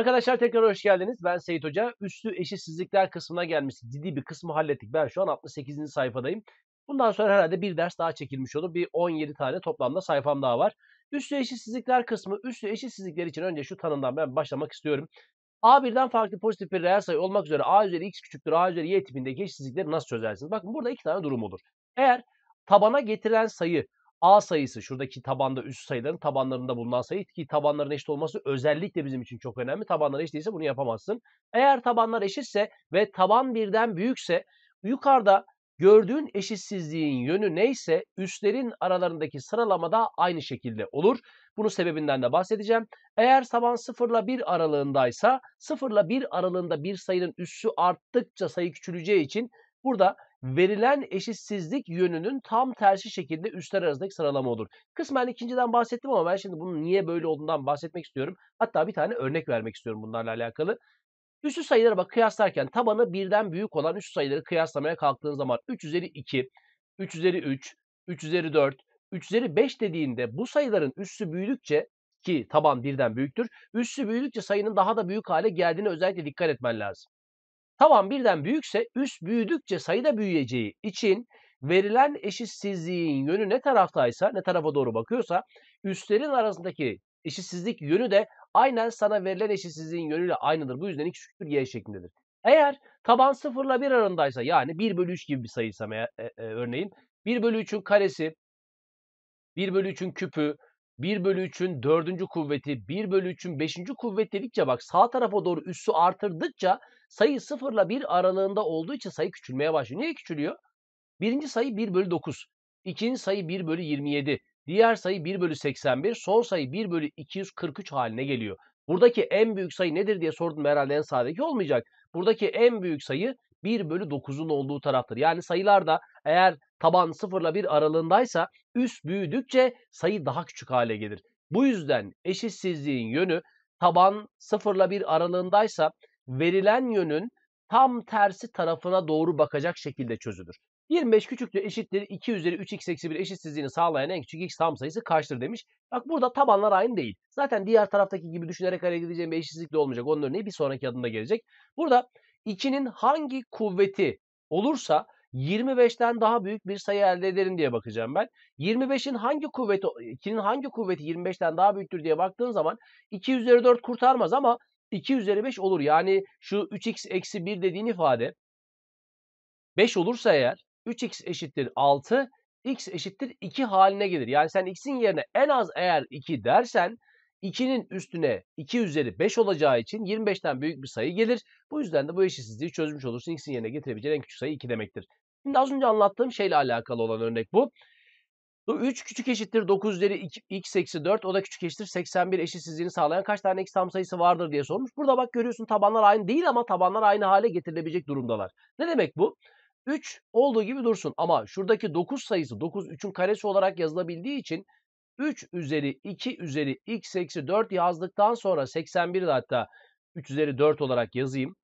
Arkadaşlar tekrar hoş geldiniz. Ben Seyit Hoca. Üstü eşitsizlikler kısmına gelmiştik. Ciddi bir kısmı hallettik. Ben şu an 68. sayfadayım. Bundan sonra herhalde bir ders daha çekilmiş olur. Bir 17 tane toplamda sayfam daha var. Üstü eşitsizlikler kısmı. Üstü eşitsizlikler için önce şu tanımdan ben başlamak istiyorum. A birden farklı pozitif bir reel sayı olmak üzere A üzeri x küçüktür A üzeri y tipindeki eşitsizlikleri nasıl çözersiniz? Bakın burada iki tane durum olur. Eğer tabana getirilen sayı A sayısı şuradaki tabanda üst sayıların tabanlarında bulunan sayı ki tabanların eşit olması özellikle bizim için çok önemli. Tabanlar eşit değilse bunu yapamazsın. Eğer tabanlar eşitse ve taban birden büyükse yukarıda gördüğün eşitsizliğin yönü neyse üstlerin aralarındaki sıralamada aynı şekilde olur. Bunun sebebinden de bahsedeceğim. Eğer taban 0 ile 1 aralığındaysa 0 ile 1 aralığında bir sayının üssü arttıkça sayı küçüleceği için burada verilen eşitsizlik yönünün tam tersi şekilde üstler arasındaki sıralama olur. Kısmen ikinciden bahsettim ama ben şimdi bunun niye böyle olduğundan bahsetmek istiyorum. Hatta bir tane örnek vermek istiyorum bunlarla alakalı. Üstü sayılara bak kıyaslarken tabanı birden büyük olan üstü sayıları kıyaslamaya kalktığın zaman 3 üzeri 2, 3 üzeri 3, 3 üzeri 4, 3 üzeri 5 dediğinde bu sayıların üssü büyüdükçe ki taban birden büyüktür. Üssü büyüdükçe sayının daha da büyük hale geldiğine özellikle dikkat etmen lazım. Tavan birden büyükse üst büyüdükçe sayıda büyüyeceği için verilen eşitsizliğin yönü ne taraftaysa, ne tarafa doğru bakıyorsa üstlerin arasındaki eşitsizlik yönü de aynen sana verilen eşitsizliğin yönüyle aynıdır. Bu yüzden x küçüktür y şeklindedir. Eğer taban 0 ile 1 aralığındaysa yani 1 bölü 3 gibi bir sayıysa e, e, örneğin 1 bölü 3'ün karesi, 1 bölü 3'ün küpü, 1 bölü 3'ün 4. kuvveti, 1 bölü 3'ün 5. kuvvet dedikçe bak sağ tarafa doğru üssü artırdıkça sayı 0 ile 1 aralığında olduğu için sayı küçülmeye başlıyor. Niye küçülüyor? Birinci sayı 1 bölü 9, ikinci sayı 1 bölü 27, diğer sayı 1 bölü 81, son sayı 1 bölü 243 haline geliyor. Buradaki en büyük sayı nedir diye sordum herhalde en sağdaki olmayacak. Buradaki en büyük sayı 1 bölü 9'un olduğu taraftır. Yani sayılar da eğer taban 0 ile 1 aralığındaysa üst büyüdükçe sayı daha küçük hale gelir. Bu yüzden eşitsizliğin yönü taban 0 ile 1 aralığındaysa verilen yönün tam tersi tarafına doğru bakacak şekilde çözülür. 25 küçüklüğü eşittir 2 üzeri 3x eksi 1 eşitsizliğini sağlayan en küçük x tam sayısı kaçtır demiş. Bak burada tabanlar aynı değil. Zaten diğer taraftaki gibi düşünerek hareket edeceğim bir eşitsizlik de olmayacak. Onun örneği bir sonraki adımda gelecek. Burada 2'nin hangi kuvveti olursa 25'ten daha büyük bir sayı elde ederim diye bakacağım ben. 25'in hangi kuvveti 2'nin hangi kuvveti 25'ten daha büyüktür diye baktığın zaman 2 üzeri 4 kurtarmaz ama 2 üzeri 5 olur. Yani şu 3x eksi 1 dediğin ifade 5 olursa eğer 3x eşittir 6 x eşittir 2 haline gelir. Yani sen x'in yerine en az eğer 2 dersen 2'nin üstüne 2 üzeri 5 olacağı için 25'ten büyük bir sayı gelir. Bu yüzden de bu eşitsizliği çözmüş olursun. X'in yerine getirebileceğin en küçük sayı 2 demektir. Şimdi az önce anlattığım şeyle alakalı olan örnek bu. Bu 3 küçük eşittir 9 üzeri 2, x eksi 4 o da küçük eşittir 81 eşitsizliğini sağlayan kaç tane x tam sayısı vardır diye sormuş. Burada bak görüyorsun tabanlar aynı değil ama tabanlar aynı hale getirilebilecek durumdalar. Ne demek bu? 3 olduğu gibi dursun ama şuradaki 9 sayısı 9 3'ün karesi olarak yazılabildiği için 3 üzeri 2 üzeri x eksi 4 yazdıktan sonra 81 de hatta 3 üzeri 4 olarak yazayım.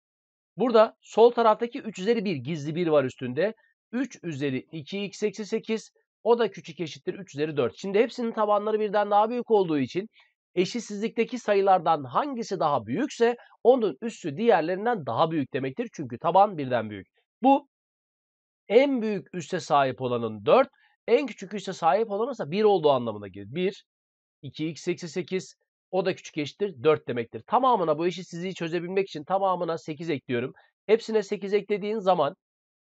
Burada sol taraftaki 3 üzeri 1 gizli 1 var üstünde. 3 üzeri 2 x eksi 8 o da küçük eşittir 3 üzeri 4. Şimdi hepsinin tabanları birden daha büyük olduğu için eşitsizlikteki sayılardan hangisi daha büyükse onun üssü diğerlerinden daha büyük demektir. Çünkü taban birden büyük. Bu en büyük üste sahip olanın 4, en küçük üsse sahip olamazsa 1 olduğu anlamına gelir. 1, 2 x eksi 8 o da küçük eşittir 4 demektir. Tamamına bu eşitsizliği çözebilmek için tamamına 8 ekliyorum. Hepsine 8 eklediğin zaman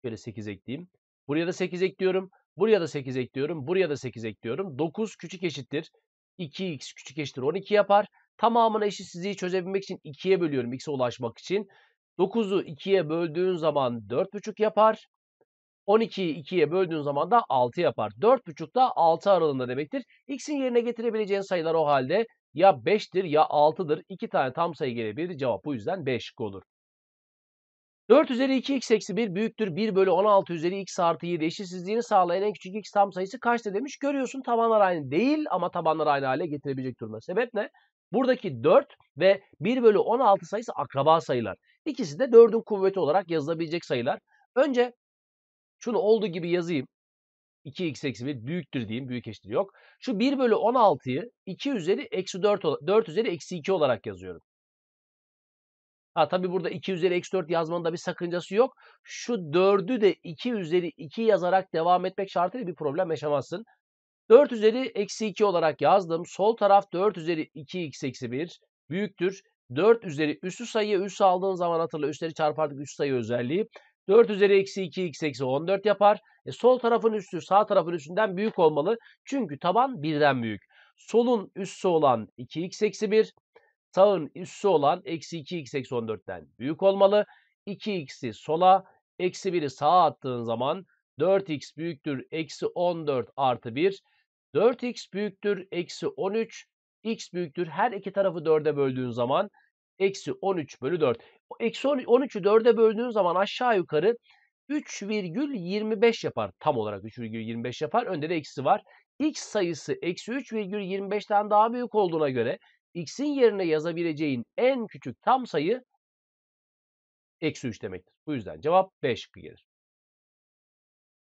şöyle 8 ekleyeyim. Buraya da 8 ekliyorum. Buraya da 8 ekliyorum. Buraya da 8 ekliyorum. 9 küçük eşittir. 2x küçük eşittir 12 yapar. Tamamına eşitsizliği çözebilmek için 2'ye bölüyorum x'e ulaşmak için. 9'u 2'ye böldüğün zaman 4,5 yapar. 12'yi 2'ye böldüğün zaman da 6 yapar. 4,5 da 6 aralığında demektir. X'in yerine getirebileceğin sayılar o halde ya 5'tir ya 6'dır. 2 tane tam sayı gelebilir. Cevap bu yüzden 5 olur. 4 üzeri 2 x eksi 1 büyüktür 1 bölü 16 üzeri x artı 7 eşitsizliğini sağlayan en küçük x tam sayısı kaçtır demiş. Görüyorsun tabanlar aynı değil ama tabanlar aynı hale getirebilecek durumda. Sebep ne? Buradaki 4 ve 1 bölü 16 sayısı akraba sayılar. İkisi de 4'ün kuvveti olarak yazılabilecek sayılar. Önce şunu olduğu gibi yazayım. 2x eksi 1 büyüktür diyeyim. Büyük eşittir yok. Şu 1 bölü 16'yı 2 üzeri eksi 4, 4 üzeri eksi 2 olarak yazıyorum. Ha tabi burada 2 üzeri eksi 4 yazmanın da bir sakıncası yok. Şu 4'ü de 2 üzeri 2 yazarak devam etmek şartıyla bir problem yaşamazsın. 4 üzeri eksi 2 olarak yazdım. Sol taraf 4 üzeri 2x eksi 1 büyüktür. 4 üzeri üssü sayı üssü aldığın zaman hatırla üstleri çarpardık üst sayı özelliği. 4 üzeri eksi 2 x eksi 14 yapar. E, sol tarafın üstü sağ tarafın üstünden büyük olmalı. Çünkü taban birden büyük. Solun üssü olan 2x eksi 1, sağın üssü olan eksi 2x eksi 14'ten büyük olmalı. 2x'i sola, eksi 1'i sağa attığın zaman 4x büyüktür eksi 14 artı 1. 4x büyüktür eksi 13, x büyüktür. Her iki tarafı 4'e böldüğün zaman eksi 13 bölü 4. Eksi 13'ü 4'e böldüğünüz zaman aşağı yukarı 3,25 yapar. Tam olarak 3,25 yapar. Önde de eksi var. X sayısı eksi 3,25'ten daha büyük olduğuna göre x'in yerine yazabileceğin en küçük tam sayı eksi 3 demektir. Bu yüzden cevap B gelir.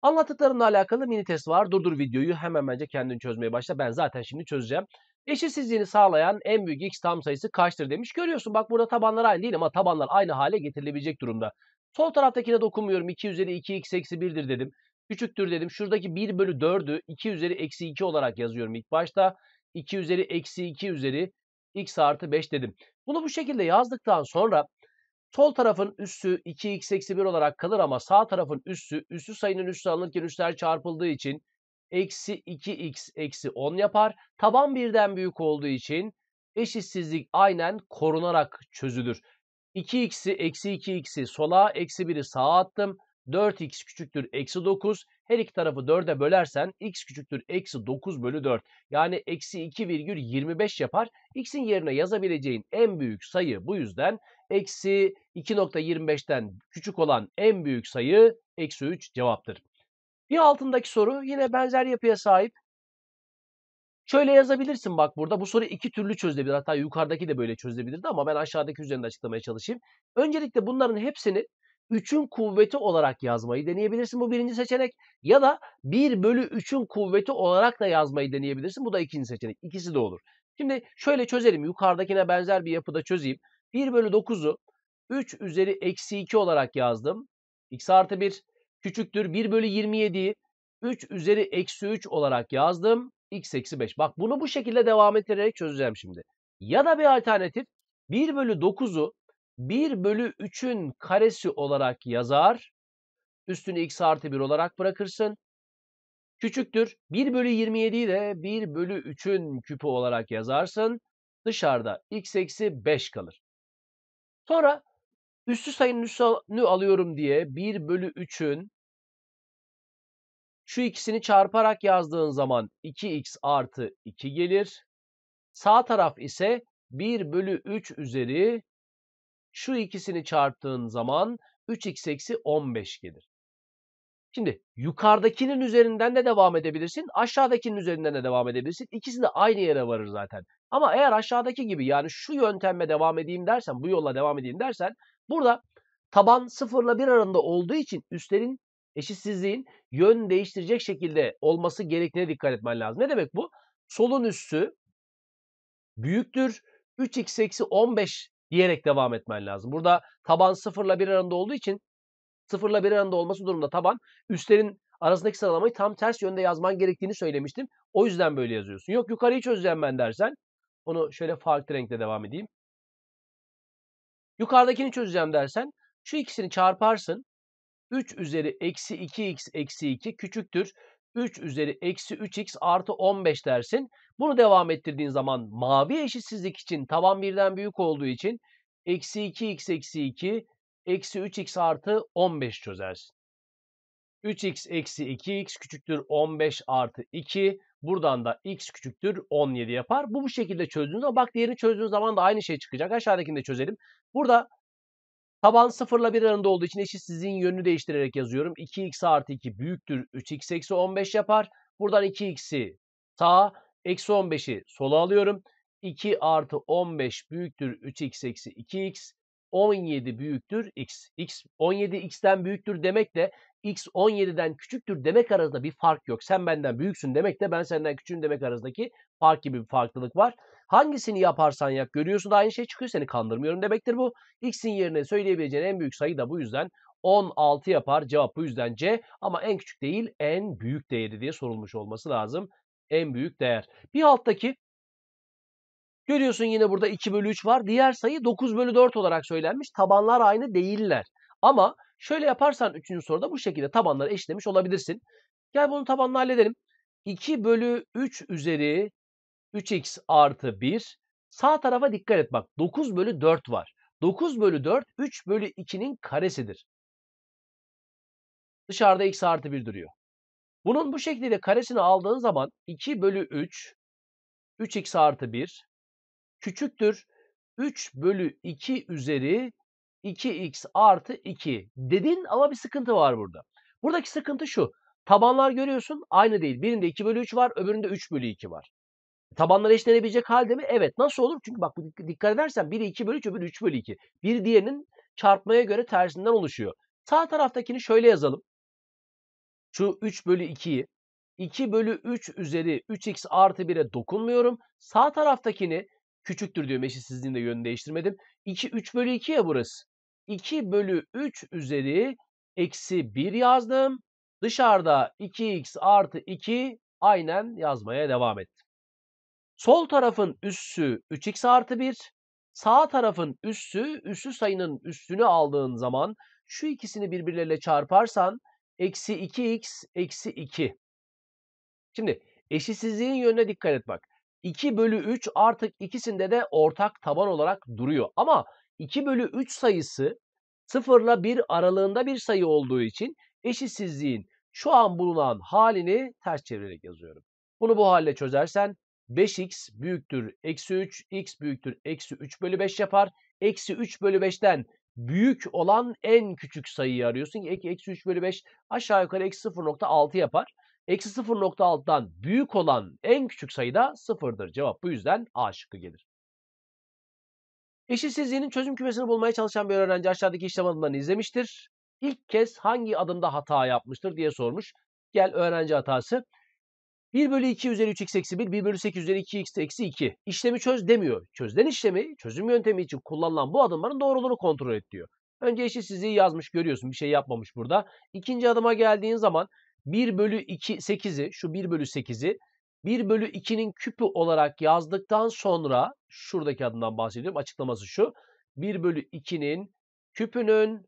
Anlattıklarımla alakalı mini test var. Durdur videoyu hemen bence kendin çözmeye başla. Ben zaten şimdi çözeceğim. Eşitsizliğini sağlayan en büyük x tam sayısı kaçtır demiş. Görüyorsun bak burada tabanlar aynı değil ama tabanlar aynı hale getirilebilecek durumda. Sol taraftakine dokunmuyorum. 2 üzeri 2 x eksi 1'dir dedim. Küçüktür dedim. Şuradaki 1 bölü 4'ü 2 üzeri eksi 2 olarak yazıyorum ilk başta. 2 üzeri eksi 2 üzeri x artı 5 dedim. Bunu bu şekilde yazdıktan sonra sol tarafın üssü 2x eksi 1 olarak kalır ama sağ tarafın üssü üssü sayının üssü alınırken üsler çarpıldığı için eksi 2x eksi 10 yapar. Taban birden büyük olduğu için eşitsizlik aynen korunarak çözülür. 2x'i eksi 2x'i sola eksi 1'i sağa attım. 4x küçüktür eksi 9. Her iki tarafı 4'e bölersen x küçüktür eksi 9 bölü 4. Yani eksi 2,25 yapar. x'in yerine yazabileceğin en büyük sayı bu yüzden eksi 2.25'ten küçük olan en büyük sayı eksi 3 cevaptır. Bir altındaki soru yine benzer yapıya sahip. Şöyle yazabilirsin bak burada. Bu soru iki türlü çözülebilir. Hatta yukarıdaki de böyle çözülebilirdi ama ben aşağıdaki üzerinde açıklamaya çalışayım. Öncelikle bunların hepsini 3'ün kuvveti olarak yazmayı deneyebilirsin. Bu birinci seçenek. Ya da 1 bölü 3'ün kuvveti olarak da yazmayı deneyebilirsin. Bu da ikinci seçenek. İkisi de olur. Şimdi şöyle çözelim. Yukarıdakine benzer bir yapıda çözeyim. 1 bölü 9'u 3 üzeri eksi 2 olarak yazdım. x artı 1 küçüktür 1 bölü 27'yi 3 üzeri eksi 3 olarak yazdım. x eksi 5. Bak bunu bu şekilde devam ettirerek çözeceğim şimdi. Ya da bir alternatif 1 bölü 9'u 1 bölü 3'ün karesi olarak yazar. Üstünü x artı 1 olarak bırakırsın. Küçüktür. 1 bölü 27'yi de 1 bölü 3'ün küpü olarak yazarsın. Dışarıda x eksi 5 kalır. Sonra üstü sayının üstünü alıyorum diye 1 bölü 3'ün şu ikisini çarparak yazdığın zaman 2x artı 2 gelir. Sağ taraf ise 1 bölü 3 üzeri şu ikisini çarptığın zaman 3x eksi 15 gelir. Şimdi yukarıdakinin üzerinden de devam edebilirsin. Aşağıdakinin üzerinden de devam edebilirsin. İkisi de aynı yere varır zaten. Ama eğer aşağıdaki gibi yani şu yöntemle devam edeyim dersen, bu yolla devam edeyim dersen burada taban 0 ile 1 arasında olduğu için üstlerin eşitsizliğin yön değiştirecek şekilde olması gerektiğine dikkat etmen lazım. Ne demek bu? Solun üssü büyüktür 3x eksi 15 diyerek devam etmen lazım. Burada taban 0 ile 1 arasında olduğu için 0 ile 1 arasında olması durumunda taban üstlerin arasındaki sıralamayı tam ters yönde yazman gerektiğini söylemiştim. O yüzden böyle yazıyorsun. Yok yukarıyı çözeceğim ben dersen onu şöyle farklı renkle devam edeyim. Yukarıdakini çözeceğim dersen şu ikisini çarparsın. 3 üzeri eksi 2x eksi 2 küçüktür. 3 üzeri eksi 3x artı 15 dersin. Bunu devam ettirdiğin zaman mavi eşitsizlik için taban birden büyük olduğu için eksi 2x eksi 2 eksi 3x artı 15 çözersin. 3x eksi 2x küçüktür 15 artı 2. Buradan da x küçüktür 17 yapar. Bu bu şekilde çözdüğünüz zaman bak diğerini çözdüğünüz zaman da aynı şey çıkacak. Aşağıdakini de çözelim. Burada Taban 0 ile 1 arasında olduğu için eşitsizliğin yönünü değiştirerek yazıyorum. 2x artı 2 büyüktür 3x eksi 15 yapar. Buradan 2x'i sağa, eksi 15'i sola alıyorum. 2 artı 15 büyüktür 3x eksi 2x. 17 büyüktür x. x 17x'ten büyüktür demek de x 17'den küçüktür demek arasında bir fark yok. Sen benden büyüksün demek de ben senden küçüğüm demek arasındaki fark gibi bir farklılık var. Hangisini yaparsan yap görüyorsun da aynı şey çıkıyor seni kandırmıyorum demektir bu. X'in yerine söyleyebileceğin en büyük sayı da bu yüzden 16 yapar. Cevap bu yüzden C ama en küçük değil en büyük değeri diye sorulmuş olması lazım. En büyük değer. Bir alttaki görüyorsun yine burada 2 bölü 3 var. Diğer sayı 9 bölü 4 olarak söylenmiş. Tabanlar aynı değiller. Ama şöyle yaparsan 3. soruda bu şekilde tabanları eşitlemiş olabilirsin. Gel bunu tabanını halledelim. 2 bölü 3 üzeri 3x artı 1. Sağ tarafa dikkat et bak 9 bölü 4 var. 9 bölü 4 3 bölü 2'nin karesidir. Dışarıda x artı 1 duruyor. Bunun bu şekilde karesini aldığın zaman 2 bölü 3 3x artı 1 küçüktür 3 bölü 2 üzeri 2x artı 2 dedin ama bir sıkıntı var burada. Buradaki sıkıntı şu. Tabanlar görüyorsun aynı değil. Birinde 2 bölü 3 var öbüründe 3 bölü 2 var. Tabanlar eşlenebilecek halde mi? Evet. Nasıl olur? Çünkü bak dikkat edersen biri 2 bölü 3 öbürü 3 bölü 2. Bir diğerinin çarpmaya göre tersinden oluşuyor. Sağ taraftakini şöyle yazalım. Şu 3 bölü 2'yi 2 bölü 3 üzeri 3x artı 1'e dokunmuyorum. Sağ taraftakini küçüktür diyor eşitsizliğinde yönünü değiştirmedim. 2 3 bölü 2 ya burası. 2 bölü 3 üzeri eksi 1 yazdım. Dışarıda 2x artı 2 aynen yazmaya devam ettim. Sol tarafın üssü 3x artı 1. Sağ tarafın üssü, üssü sayının üstünü aldığın zaman şu ikisini birbirleriyle çarparsan eksi 2x eksi 2. Şimdi eşitsizliğin yönüne dikkat et bak. 2 bölü 3 artık ikisinde de ortak taban olarak duruyor. Ama 2 bölü 3 sayısı 0 ile 1 aralığında bir sayı olduğu için eşitsizliğin şu an bulunan halini ters çevirerek yazıyorum. Bunu bu halde çözersen 5x büyüktür eksi 3, x büyüktür eksi 3 bölü 5 yapar. Eksi 3 bölü 5'ten büyük olan en küçük sayıyı arıyorsun. eksi 3 bölü 5 aşağı yukarı eksi 0.6 yapar. Eksi 0.6'dan büyük olan en küçük sayı da 0'dır Cevap bu yüzden A şıkkı gelir. Eşitsizliğinin çözüm kümesini bulmaya çalışan bir öğrenci aşağıdaki işlem adımlarını izlemiştir. İlk kez hangi adımda hata yapmıştır diye sormuş. Gel öğrenci hatası. 1 bölü 2 üzeri 3x eksi 1, 1 bölü 8 üzeri 2x eksi 2. İşlemi çöz demiyor. Çözden işlemi çözüm yöntemi için kullanılan bu adımların doğruluğunu kontrol et diyor. Önce eşitsizliği yazmış görüyorsun bir şey yapmamış burada. İkinci adıma geldiğin zaman 1 bölü 2 8'i şu 1 bölü 8'i 1 bölü 2'nin küpü olarak yazdıktan sonra şuradaki adından bahsediyorum. Açıklaması şu. 1 bölü 2'nin küpünün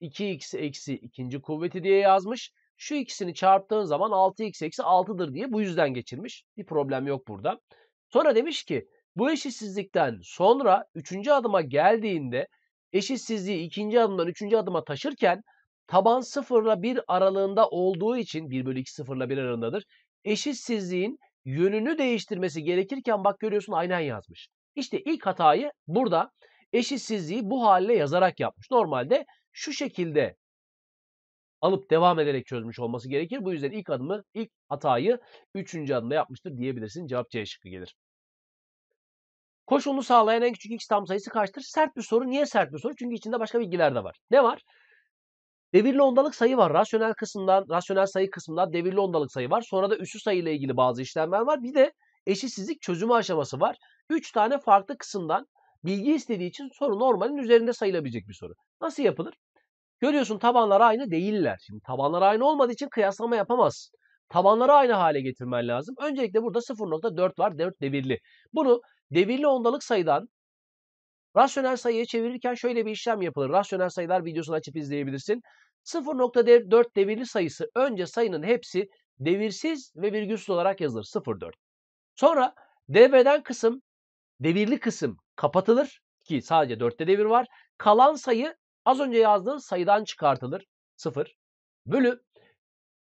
2x eksi ikinci kuvveti diye yazmış. Şu ikisini çarptığın zaman 6x eksi 6'dır diye bu yüzden geçirmiş. Bir problem yok burada. Sonra demiş ki bu eşitsizlikten sonra 3. adıma geldiğinde eşitsizliği 2. adımdan 3. adıma taşırken taban 0 ile 1 aralığında olduğu için 1 bölü 2 0 ile 1 aralığındadır eşitsizliğin yönünü değiştirmesi gerekirken bak görüyorsun aynen yazmış. İşte ilk hatayı burada eşitsizliği bu haline yazarak yapmış. Normalde şu şekilde alıp devam ederek çözmüş olması gerekir. Bu yüzden ilk adımı, ilk hatayı 3. adımda yapmıştır diyebilirsin. Cevap C şıkkı gelir. Koşulunu sağlayan en küçük x tam sayısı kaçtır? Sert bir soru. Niye sert bir soru? Çünkü içinde başka bilgiler de var. Ne var? Devirli ondalık sayı var. Rasyonel kısımdan, rasyonel sayı kısmından devirli ondalık sayı var. Sonra da üssü sayı ile ilgili bazı işlemler var. Bir de eşitsizlik çözümü aşaması var. Üç tane farklı kısımdan bilgi istediği için soru normalin üzerinde sayılabilecek bir soru. Nasıl yapılır? Görüyorsun tabanlar aynı değiller. Şimdi tabanlar aynı olmadığı için kıyaslama yapamaz. Tabanları aynı hale getirmen lazım. Öncelikle burada 0.4 var 4 devirli. Bunu devirli ondalık sayıdan rasyonel sayıya çevirirken şöyle bir işlem yapılır. Rasyonel sayılar videosunu açıp izleyebilirsin. 0.4 devirli sayısı önce sayının hepsi devirsiz ve virgülsüz olarak yazılır 0.4. Sonra devreden kısım devirli kısım kapatılır ki sadece 4'te devir var. Kalan sayı az önce yazdığım sayıdan çıkartılır 0 bölü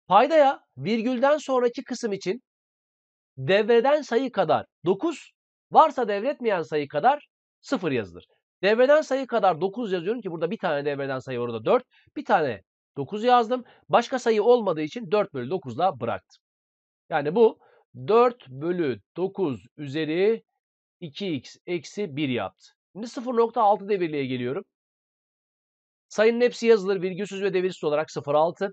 paydaya virgülden sonraki kısım için devreden sayı kadar 9 varsa devretmeyen sayı kadar 0 yazılır. Devreden sayı kadar 9 yazıyorum ki burada bir tane devreden sayı var orada 4. Bir tane 9 yazdım. Başka sayı olmadığı için 4 bölü 9'la bıraktım. Yani bu 4 bölü 9 üzeri 2x eksi 1 yaptı. Şimdi 0.6 devirliğe geliyorum. Sayının hepsi yazılır virgülsüz ve devirsiz olarak 0.6.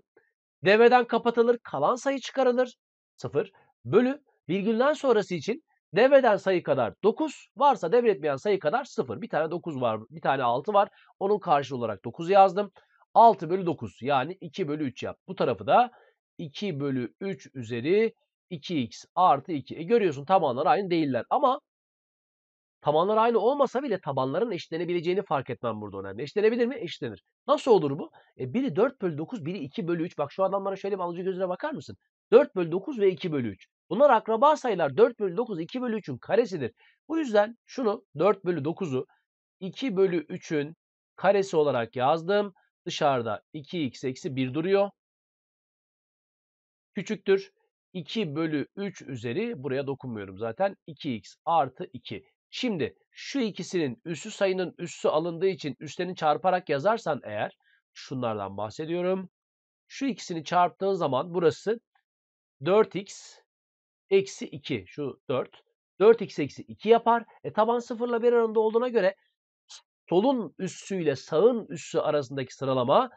Devreden kapatılır kalan sayı çıkarılır 0 bölü virgülden sonrası için Devreden sayı kadar 9 varsa devretmeyen sayı kadar 0. Bir tane 9 var bir tane 6 var. Onun karşılığı olarak 9 yazdım. 6 bölü 9 yani 2 bölü 3 yap. Bu tarafı da 2 bölü 3 üzeri 2x artı 2. E görüyorsun tabanlar aynı değiller ama tabanlar aynı olmasa bile tabanların eşitlenebileceğini fark etmem burada önemli. Eşitlenebilir mi? Eşitlenir. Nasıl olur bu? E biri 4 bölü 9, biri 2 bölü 3. Bak şu adamlara şöyle bir alıcı gözüne bakar mısın? 4 bölü 9 ve 2 bölü 3. Bunlar akraba sayılar 4 bölü 9 2 bölü 3'ün karesidir. Bu yüzden şunu 4 bölü 9'u 2 bölü 3'ün karesi olarak yazdım. Dışarıda 2x eksi 1 duruyor. Küçüktür. 2 bölü 3 üzeri buraya dokunmuyorum zaten 2x artı 2. Şimdi şu ikisinin üssü sayının üssü alındığı için üstlerini çarparak yazarsan eğer şunlardan bahsediyorum. Şu ikisini çarptığın zaman burası 4x eksi 2 şu 4. 4x eksi 2 yapar. E taban sıfırla bir aranda olduğuna göre solun üssü ile sağın üssü arasındaki sıralama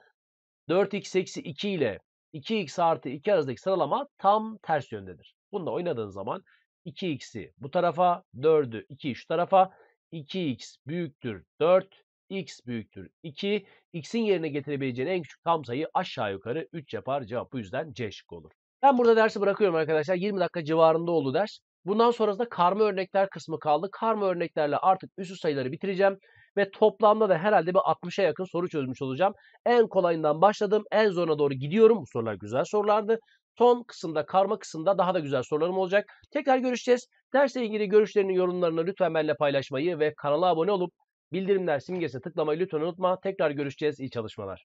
4x eksi 2 ile 2x artı 2 arasındaki sıralama tam ters yöndedir. Bununla oynadığın zaman 2x'i bu tarafa, 4'ü 2'yi şu tarafa, 2x büyüktür 4, x büyüktür 2. x'in yerine getirebileceğin en küçük tam sayı aşağı yukarı 3 yapar. Cevap bu yüzden C şıkkı olur. Ben burada dersi bırakıyorum arkadaşlar. 20 dakika civarında oldu ders. Bundan sonrasında karma örnekler kısmı kaldı. Karma örneklerle artık üstü sayıları bitireceğim. Ve toplamda da herhalde bir 60'a yakın soru çözmüş olacağım. En kolayından başladım. En zoruna doğru gidiyorum. Bu sorular güzel sorulardı. Ton kısımda, karma kısımda daha da güzel sorularım olacak. Tekrar görüşeceğiz. Dersle ilgili görüşlerini, yorumlarını lütfen benimle paylaşmayı ve kanala abone olup bildirimler simgesine tıklamayı lütfen unutma. Tekrar görüşeceğiz. İyi çalışmalar.